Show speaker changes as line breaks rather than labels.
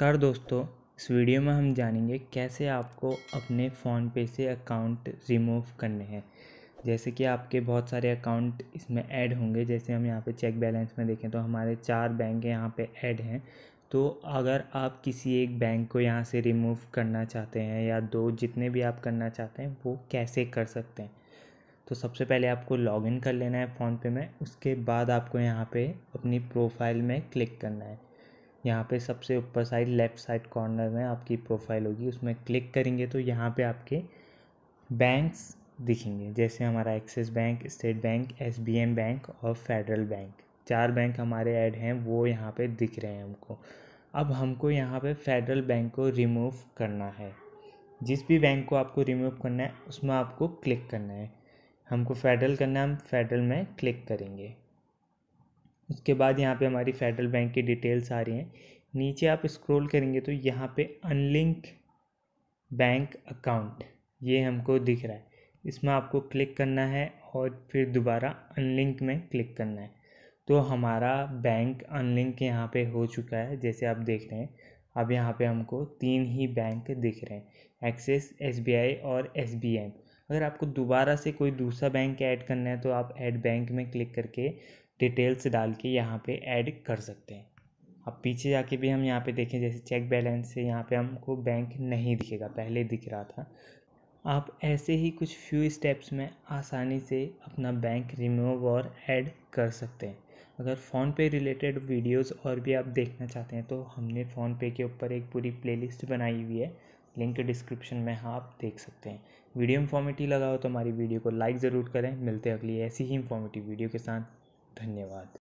नमस्कार दोस्तों इस वीडियो में हम जानेंगे कैसे आपको अपने फ़ोन पे से अकाउंट रिमूव करने हैं जैसे कि आपके बहुत सारे अकाउंट इसमें ऐड होंगे जैसे हम यहाँ पे चेक बैलेंस में देखें तो हमारे चार बैंक यहाँ पे ऐड हैं तो अगर आप किसी एक बैंक को यहाँ से रिमूव करना चाहते हैं या दो जितने भी आप करना चाहते हैं वो कैसे कर सकते हैं तो सबसे पहले आपको लॉगिन कर लेना है फ़ोनपे में उसके बाद आपको यहाँ पे अपनी प्रोफाइल में क्लिक करना है यहाँ पे सबसे ऊपर साइड लेफ़्ट साइड कॉर्नर में आपकी प्रोफाइल होगी उसमें क्लिक करेंगे तो यहाँ पे आपके बैंक्स दिखेंगे जैसे हमारा Axis bank State bank Yes bank और फेडरल बैंक चार बैंक हमारे ऐड हैं वो यहाँ पे दिख रहे हैं हमको अब हमको यहाँ पे फेडरल बैंक को रिमूव करना है जिस भी बैंक को आपको रिमूव करना है उसमें आपको क्लिक करना है हमको फेडरल करना है हम फेडरल में क्लिक करेंगे उसके बाद यहाँ पे हमारी फेडरल बैंक की डिटेल्स आ रही हैं नीचे आप स्क्रॉल करेंगे तो यहाँ पे अनलिंक बैंक अकाउंट ये हमको दिख रहा है इसमें आपको क्लिक करना है और फिर दोबारा अनलिंक में क्लिक करना है तो हमारा बैंक अनलिंक यहाँ पे हो चुका है जैसे आप देख रहे हैं अब यहाँ पे हमको तीन ही बैंक दिख रहे हैं एक्सिस एसबीआई और एस अगर आपको दोबारा से कोई दूसरा बैंक ऐड करना है तो आप ऐड बैंक में क्लिक करके डिटेल्स डाल के यहाँ पे ऐड कर सकते हैं अब पीछे जाके भी हम यहाँ पे देखें जैसे चेक बैलेंस से यहाँ पे हमको बैंक नहीं दिखेगा पहले दिख रहा था आप ऐसे ही कुछ फ्यू स्टेप्स में आसानी से अपना बैंक रिमूव और ऐड कर सकते हैं अगर फ़ोन पे रिलेटेड वीडियोस और भी आप देखना चाहते हैं तो हमने फ़ोन पे के ऊपर एक पूरी प्लेलिस्ट बनाई हुई है लिंक डिस्क्रिप्शन में हाँ आप देख सकते हैं वीडियो इन्फॉर्मेटिव लगा हो तो हमारी वीडियो को लाइक ज़रूर करें मिलते हैं अगली ऐसी ही इन्फॉर्मेटिव वीडियो के साथ धन्यवाद